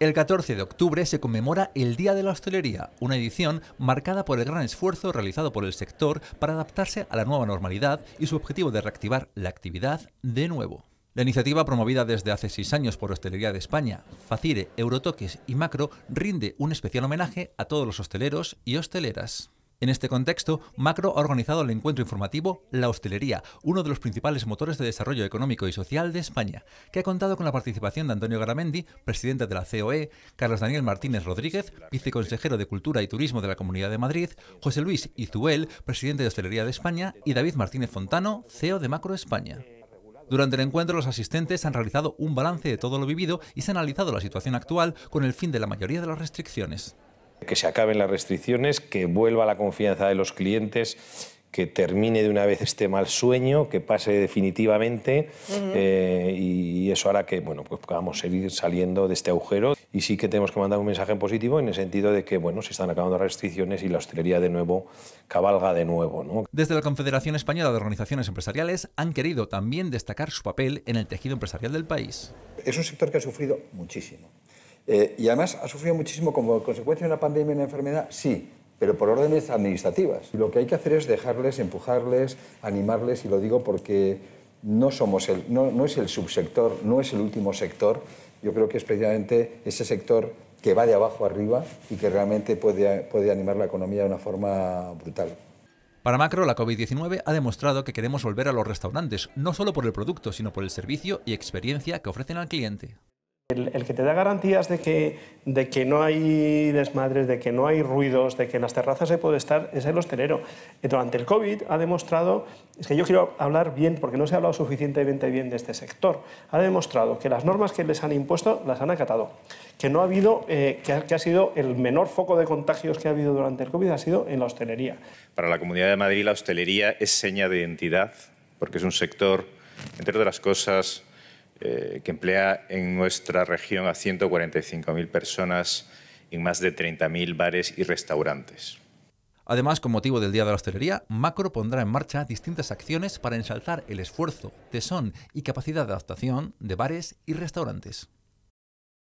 El 14 de octubre se conmemora el Día de la Hostelería, una edición marcada por el gran esfuerzo realizado por el sector para adaptarse a la nueva normalidad y su objetivo de reactivar la actividad de nuevo. La iniciativa promovida desde hace seis años por Hostelería de España, Facire, Eurotoques y Macro rinde un especial homenaje a todos los hosteleros y hosteleras. En este contexto, Macro ha organizado el encuentro informativo La Hostelería, uno de los principales motores de desarrollo económico y social de España, que ha contado con la participación de Antonio Garamendi, presidente de la COE, Carlos Daniel Martínez Rodríguez, viceconsejero de Cultura y Turismo de la Comunidad de Madrid, José Luis Izuel, presidente de Hostelería de España, y David Martínez Fontano, CEO de Macro España. Durante el encuentro los asistentes han realizado un balance de todo lo vivido y se ha analizado la situación actual con el fin de la mayoría de las restricciones que se acaben las restricciones, que vuelva la confianza de los clientes, que termine de una vez este mal sueño, que pase definitivamente eh, y eso hará que bueno, pues podamos seguir saliendo de este agujero. Y sí que tenemos que mandar un mensaje positivo en el sentido de que bueno, se están acabando las restricciones y la hostelería de nuevo cabalga de nuevo. Desde la Confederación Española de Organizaciones Empresariales han querido también destacar su papel en el tejido empresarial del país. Es un sector que ha sufrido muchísimo eh, y además ha sufrido muchísimo como consecuencia de una pandemia y una enfermedad, sí, pero por órdenes administrativas. Lo que hay que hacer es dejarles, empujarles, animarles, y lo digo porque no, somos no, es el subsector, no es el último sector. Yo creo que es precisamente ese sector que va de abajo arriba y que realmente puede, puede animar la economía de una forma brutal. Para Macro, la COVID-19 ha demostrado que queremos volver a los restaurantes, no solo por el producto, sino por el servicio y experiencia que ofrecen al cliente. El, que te da garantías de que, de que no hay desmadres, de que no hay ruidos, de que en las terrazas se puede estar, es el hostelero. Eh, durante el COVID ha demostrado, es que yo quiero hablar bien, porque no se ha hablado suficientemente bien de este sector, ha demostrado que las normas que les han impuesto las han acatado, que no ha habido, eh, que ha sido el menor foco de contagios que ha habido durante el COVID ha sido en la hostelería. Para la Comunidad de Madrid la hostelería es seña de identidad, porque es un sector, entre otras cosas, eh, que emplea en nuestra región a 145.000 personas en más de 30.000 bares y restaurantes. Además, con motivo del Día de la Hostelería, Macro pondrá en marcha distintas acciones para ensalzar el esfuerzo, tesón y capacidad de adaptación de bares y restaurantes.